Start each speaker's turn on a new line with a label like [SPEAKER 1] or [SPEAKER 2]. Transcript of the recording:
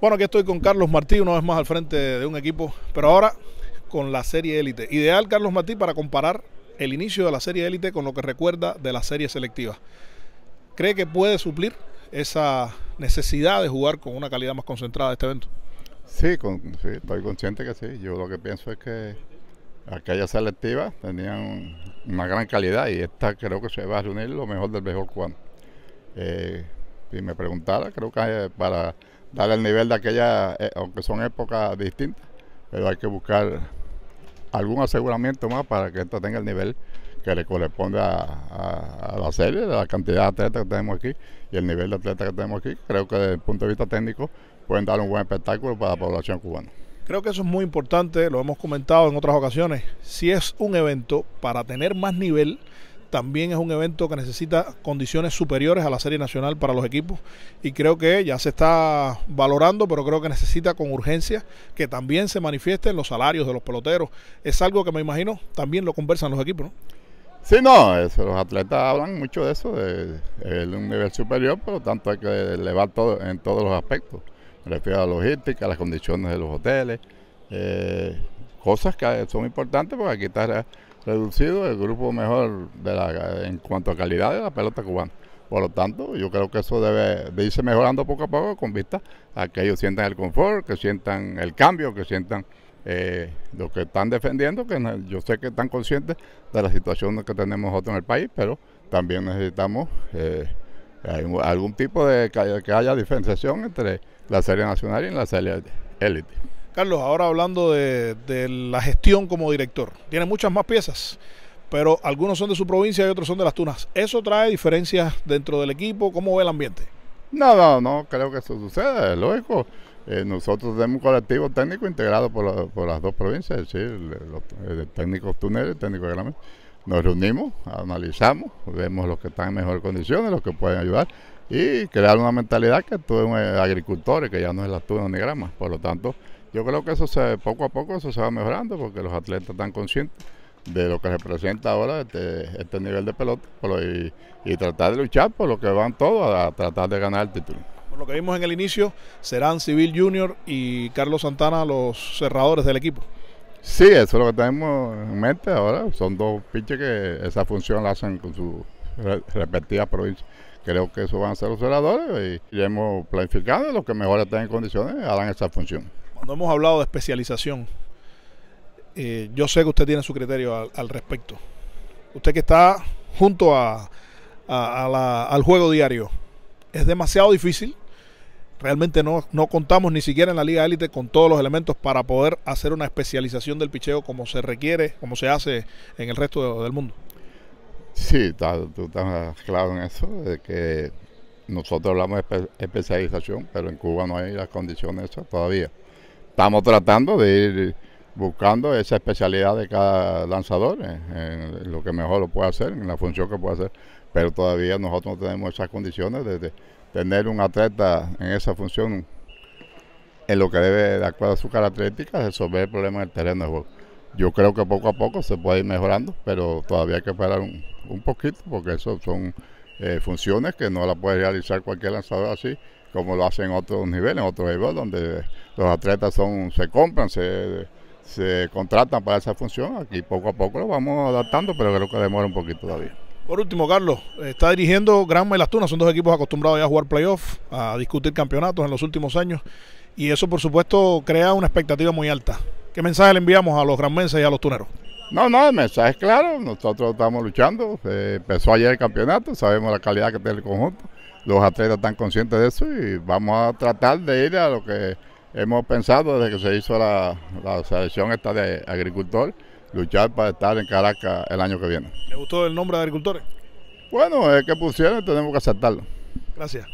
[SPEAKER 1] Bueno, aquí estoy con Carlos Martí, una vez más al frente de un equipo, pero ahora con la serie élite. Ideal, Carlos Martí, para comparar el inicio de la serie élite con lo que recuerda de la serie selectiva. ¿Cree que puede suplir esa necesidad de jugar con una calidad más concentrada de este evento?
[SPEAKER 2] Sí, estoy consciente que sí. Yo lo que pienso es que aquella selectiva tenían una gran calidad y esta creo que se va a reunir lo mejor del mejor cuando. Eh, si me preguntara, creo que eh, para dar el nivel de aquella, eh, aunque son épocas distintas, pero hay que buscar algún aseguramiento más para que esto tenga el nivel que le corresponde a, la serie, la cantidad de atletas que tenemos aquí y el nivel de atletas que tenemos aquí. Creo que desde el punto de vista técnico pueden dar un buen espectáculo para la población cubana.
[SPEAKER 1] Creo que eso es muy importante, lo hemos comentado en otras ocasiones. Si es un evento para tener más nivel, también es un evento que necesita condiciones superiores a la Serie Nacional para los equipos y creo que ya se está valorando, pero creo que necesita con urgencia que también se manifiesten los salarios de los peloteros. Es algo que me imagino también lo conversan los equipos, ¿no?
[SPEAKER 2] Sí, no, eso, los atletas hablan mucho de eso, de, un nivel superior, por lo tanto hay que elevar todo, en todos los aspectos. Me refiero a la logística, las condiciones de los hoteles, eh, cosas que son importantes porque aquí está reducido el grupo mejor en cuanto a calidad de la pelota cubana. Por lo tanto, yo creo que eso debe irse mejorando poco a poco con vista a que ellos sientan el confort, que sientan el cambio, que sientan eh, lo que están defendiendo, que yo sé que están conscientes de la situación que tenemos nosotros en el país, pero también necesitamos eh, algún tipo de que haya diferenciación entre la serie nacional y la serie élite.
[SPEAKER 1] Carlos, ahora hablando de, la gestión como director, tiene muchas más piezas, pero algunos son de su provincia y otros son de las Tunas. ¿Eso trae diferencias dentro del equipo? ¿Cómo ve el ambiente? No, no, no creo que eso suceda, es lógico.
[SPEAKER 2] Eh, nosotros tenemos un colectivo técnico integrado por, las dos provincias, es decir, técnicos túneles, técnico de Nos reunimos, analizamos, vemos los que están en mejor condiciones, los que pueden ayudar y crear una mentalidad que tú eres agricultores, que ya no es las Tunas ni gramas. Por lo tanto, yo creo que eso se, poco a poco eso se va mejorando porque los atletas están conscientes de lo que representa ahora este, este nivel de pelota y, tratar de luchar por lo que van todos a, tratar de ganar el título.
[SPEAKER 1] Por lo que vimos en el inicio, serán Civil Junior y Carlos Santana los cerradores del equipo. Sí, eso es lo que tenemos
[SPEAKER 2] en mente ahora. Son dos pinches que esa función la hacen con su respectiva provincia Creo que eso van a ser los cerradores y hemos planificado Los que mejor estén en condiciones
[SPEAKER 1] harán esa función cuando hemos hablado de especialización, eh, yo sé que usted tiene su criterio al, respecto. Usted que está junto al juego diario, es demasiado difícil. Realmente no, no contamos ni siquiera en la Liga Élite con todos los elementos para poder hacer una especialización del picheo como se requiere, como se hace en el resto del mundo.
[SPEAKER 2] Sí, tú estás claro en eso, de que nosotros hablamos de especialización, pero en Cuba no hay las condiciones todavía estamos tratando de ir buscando esa especialidad de cada lanzador, en, lo que mejor lo puede hacer, en la función que puede hacer, pero todavía nosotros no tenemos esas condiciones de, tener un atleta en esa función, en lo que debe, de acuerdo a sus características, resolver el problema del terreno Yo creo que poco a poco se puede ir mejorando, pero todavía hay que esperar un, un poquito, porque eso son eh, funciones que no la puede realizar cualquier lanzador así, como lo hacen en otros niveles, en otros niveles donde los atletas son, se compran, se, se contratan para esa función. Aquí poco a poco lo vamos adaptando, pero creo que demora un poquito todavía.
[SPEAKER 1] Por último, Carlos, está dirigiendo Granma y Las Tunas, son dos equipos acostumbrados ya a jugar playoffs, a discutir campeonatos en los últimos años, y eso por supuesto crea una expectativa muy alta. ¿Qué mensaje le enviamos a los granmenses y a los tuneros?
[SPEAKER 2] No, no, el mensaje es claro, nosotros estamos luchando, eh, empezó ayer el campeonato, sabemos la calidad que tiene el conjunto, los atletas están conscientes de eso y vamos a tratar de ir a lo que hemos pensado desde que se hizo la, selección esta de agricultor, luchar para estar en Caracas el año que viene.
[SPEAKER 1] ¿Le gustó el nombre de agricultores?
[SPEAKER 2] Bueno, es que pusieron tenemos que aceptarlo.
[SPEAKER 1] Gracias.